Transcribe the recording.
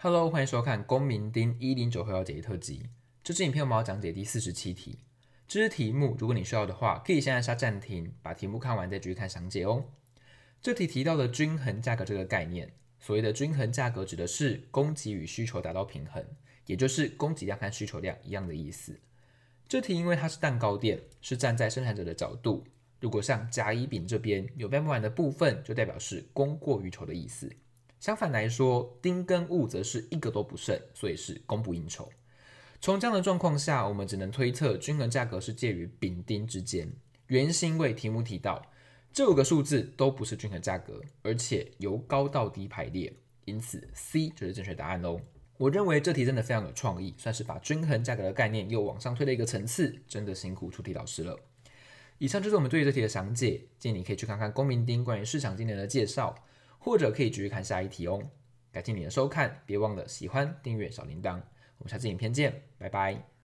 Hello，欢迎收看公民丁一零九回心解题特辑。这支影片我们要讲解第四十七题。这支题目，如果你需要的话，可以先按下暂停，把题目看完再继续看详解哦。这题提到的均衡价格这个概念，所谓的均衡价格指的是供给与需求达到平衡，也就是供给量和需求量一样的意思。这题因为它是蛋糕店，是站在生产者的角度，如果像甲、乙、丙这边有卖不完的部分，就代表是供过于求的意思。相反来说，丁跟戊则是一个都不剩，所以是供不应求。从这样的状况下，我们只能推测均衡价格是介于丙丁之间。原因为题目提到这五个数字都不是均衡价格，而且由高到低排列，因此 C 就是正确答案喽。我认为这题真的非常有创意，算是把均衡价格的概念又往上推了一个层次，真的辛苦出题老师了。以上就是我们对这题的详解，建议你可以去看看公民丁关于市场经济的介绍。或者可以继续看下一题哦。感谢你的收看，别忘了喜欢、订阅小铃铛。我们下次影片见，拜拜。